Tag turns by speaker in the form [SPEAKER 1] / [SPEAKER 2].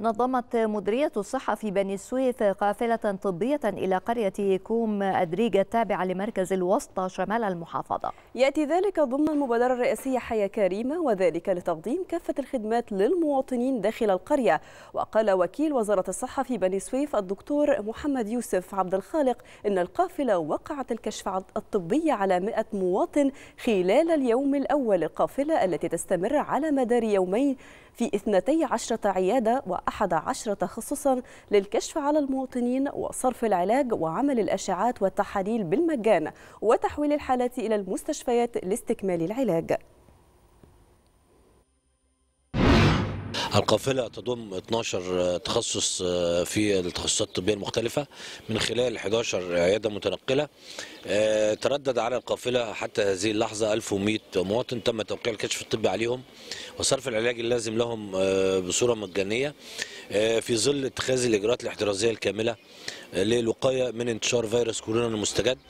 [SPEAKER 1] نظمت مديرية الصحة في بني سويف قافلة طبية إلى قرية كوم أدريج التابعة لمركز الوسطى شمال المحافظة يأتي ذلك ضمن
[SPEAKER 2] المبادرة الرئاسية حياة كريمة وذلك لتقديم كافة الخدمات للمواطنين داخل القرية وقال وكيل وزارة الصحة في بني سويف الدكتور محمد يوسف عبد الخالق إن القافلة وقعت الكشف الطبي على 100 مواطن خلال اليوم الأول القافلة التي تستمر على مدار يومين في 12 عيادة و أحد عشر تخصصا للكشف على المواطنين وصرف العلاج وعمل الأشعات والتحاليل بالمجان وتحويل الحالات إلى المستشفيات لاستكمال العلاج
[SPEAKER 3] القافلة تضم 12 آه، تخصص آه، في التخصصات الطبية المختلفة من خلال 11 عيادة متنقلة آه، تردد على القافلة حتى هذه اللحظة 1100 مواطن تم توقيع الكشف الطبي عليهم وصرف العلاج اللازم لهم بصورة مجانية في ظل اتخاذ الإجراءات الاحترازية الكاملة للوقاية من انتشار فيروس كورونا المستجد